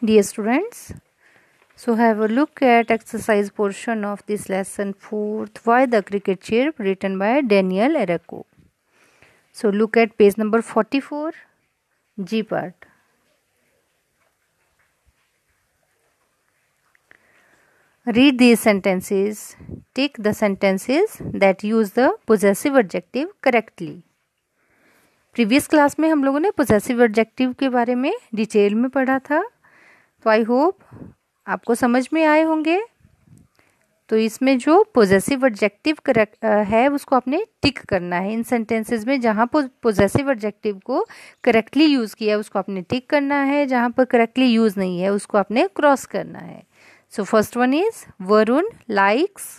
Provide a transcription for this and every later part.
Dear students, so have a look at exercise portion of this lesson 4th Why the Cricket chair written by Daniel Araco. So look at page number 44 G part. Read these sentences. Take the sentences that use the possessive adjective correctly. Previous class में हम लोगों ने possessive adjective के बारे में detail में पढ़ा था तो आई होप आपको समझ में आए होंगे तो इसमें जो पोजेसिव एडजेक्टिव है उसको आपने टिक करना है इन सेंटेंसेस में जहाँ पोजेसिव एडजेक्टिव को करेक्टली यूज़ किया है उसको आपने टिक करना है जहाँ पर करेक्टली यूज़ नहीं है उसको आपने क्रॉस करना है so first one is Varun likes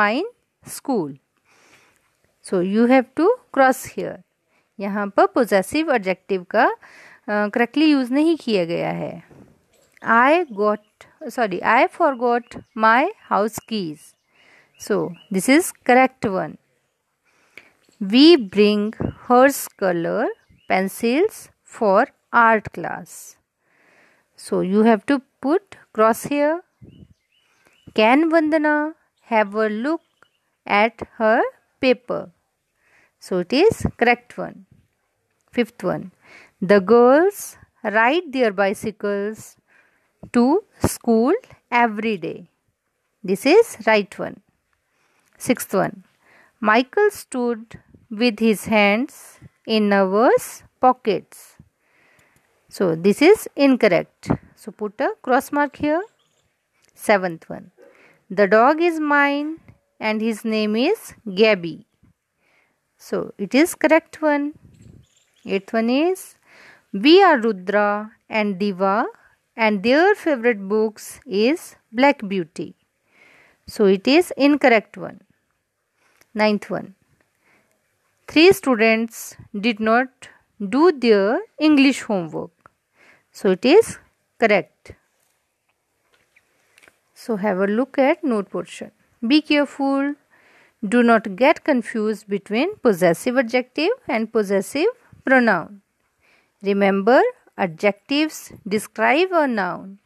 mine school so you have to cross here यहाँ पर पोजेसिव एडजेक्टिव का करेक्टली यूज़ नहीं किया गया है I got sorry I forgot my house keys so this is correct one we bring hers colour pencils for art class so you have to put cross here can Vandana have a look at her paper so it is correct one Fifth one The girls ride their bicycles to school every day. This is right one. Sixth one Michael stood with his hands in nervous pockets. So this is incorrect. So put a cross mark here. Seventh one. The dog is mine and his name is Gabby. So it is correct one. Eighth one is We are Rudra and Diva and their favorite books is Black Beauty. So it is incorrect one. Ninth one. Three students did not do their English homework. So it is correct. So have a look at note portion. Be careful. Do not get confused between possessive adjective and possessive pronoun. Remember, adjectives describe a noun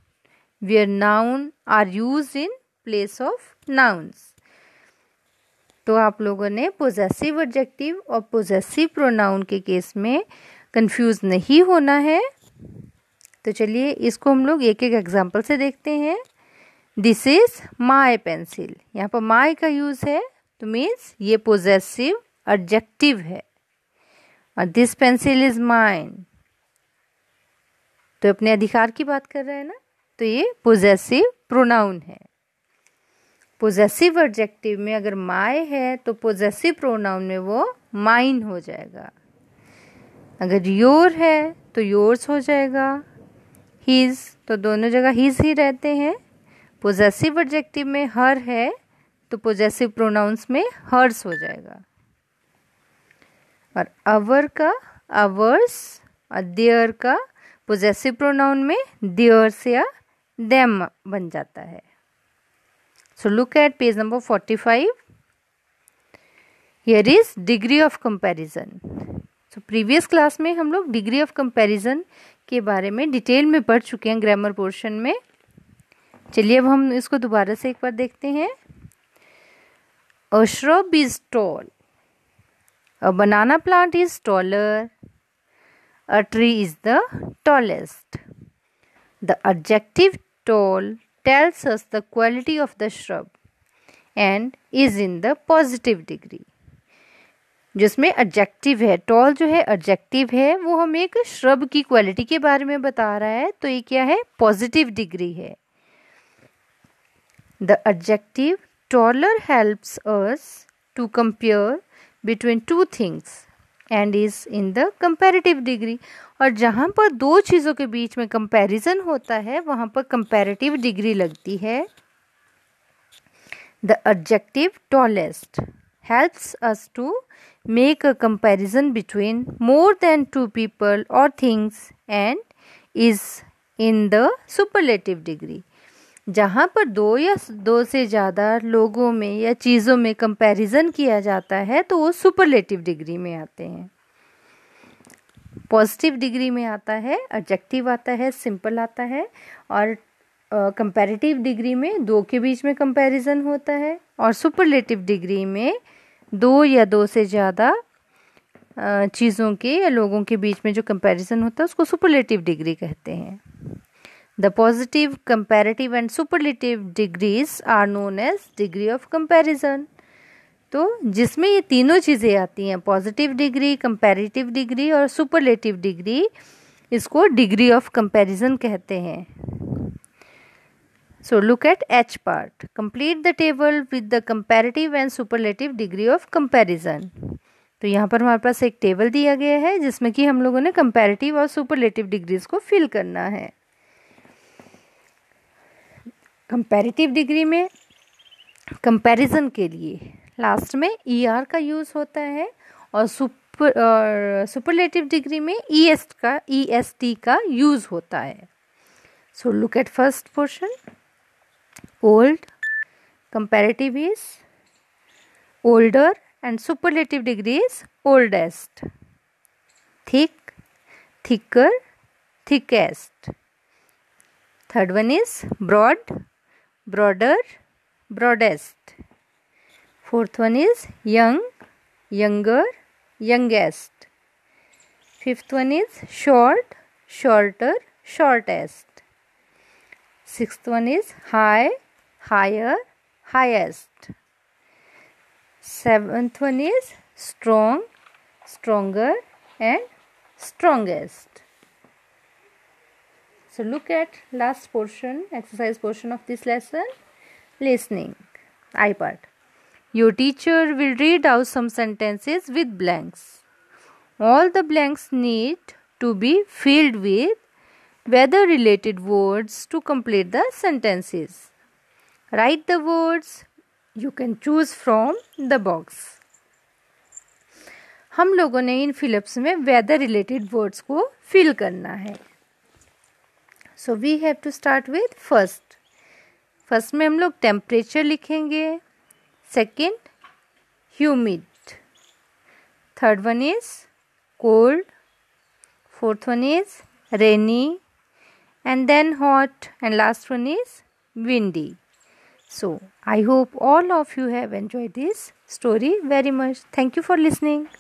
where noun are used in place of nouns. तो आप लोगों ने possessive adjective और possessive pronoun के case में confuse नहीं होना है तो चलिए इसको हम लोग एक एक एग्जांपल से देखते हैं दिस इज माई पेंसिल यहाँ पर माई का यूज़ है तो मीन्स ये पोजेसिव एडजेक्टिव है और दिस पेंसिल इज माइन तो अपने अधिकार की बात कर रहे हैं ना तो ये पोजेसिव प्रोनाउन है पोजेसिव एडजेक्टिव में अगर माय है तो पोजेसिव प्रोनाउन में वो माइन हो जाएगा अगर योर है तो योर्स हो जाएगा हीज तो दोनों जगह हीज ही रहते हैं पोजेसिव एडजेक्टिव में हर है तो पोजेसिव प्रोनाउंस में हर्स हो जाएगा और अवर का अवर्स और देयर का पोजेसिव प्रोनाउन में देयर्स या देम बन जाता है so look at page number forty five here is degree of comparison so previous class में हम लोग डिग्री ऑफ कंपैरिजन के बारे में डिटेल में पढ़ चुके हैं ग्रामर पोर्शन में चलिए अब हम इसको दोबारा से एक बार देखते हैं a is tall A banana plant is taller. A tree is the tallest. The adjective tall tells us the quality of the shrub and is in the positive degree. जिसमें एडजेक्टिव है टॉल जो है adjective है वो हमें एक shrub की quality के बारे में बता रहा है तो ये क्या है पॉजिटिव डिग्री है the adjective taller helps us to compare between two things and is in the comparative degree और जहाँ पर दो चीज़ों के बीच में कंपेरिजन होता है वहाँ पर कंपेरेटिव डिग्री लगती है the objective tallest helps us to make a comparison between more than two people और things and is in the superlative degree जहाँ पर दो या दो से ज़्यादा लोगों में या चीज़ों में कंपैरिजन किया जाता है तो वो सुपरलेटिव डिग्री में आते हैं पॉजिटिव डिग्री में आता है एडजेक्टिव आता है सिंपल आता है और कंपैरेटिव uh, डिग्री में दो के बीच में कंपैरिजन होता है और सुपरलेटिव डिग्री में दो या दो से ज़्यादा चीज़ों के या लोगों के बीच में जो कंपैरिजन होता है उसको सुपरलेटिव डिग्री कहते हैं The positive, comparative and superlative degrees are known as degree of comparison. तो जिसमें ये तीनों चीज़ें आती हैं पॉजिटिव डिग्री कंपैरेटिव डिग्री और सुपरलेटिव डिग्री इसको डिग्री ऑफ कंपैरिजन कहते हैं so look at H part complete the table with the comparative and superlative degree of comparison तो यहाँ पर हमारे पास एक टेबल दिया गया है जिसमें कि हम लोगों ने कंपैरेटिव और सुपरलेटिव डिग्रीज को फिल करना है कंपैरेटिव डिग्री में कंपैरिजन के लिए लास्ट में ई e आर का यूज़ होता है और सुपर और सुपरलेटिव डिग्री में ई e एस का ई एस टी का यूज़ होता है so look at first portion old comparative is older and superlative degree is oldest thick thicker thickest third one is broad broader broadest fourth one is young younger youngest fifth one is short shorter shortest sixth one is high higher highest seventh one is strong stronger and strongest so look at last portion exercise portion of this lesson listening i part your teacher will read out some sentences with blanks all the blanks need to be filled with weather related words to complete the sentences write the words you can choose from the box हम लोगों ने इन fill ups में weather related words को fill करना है so we have to start with first first में हम लोग टेम्परेचर लिखेंगे second humid third one is cold fourth one is rainy and then hot and last one is windy so i hope all of you have enjoyed this story very much thank you for listening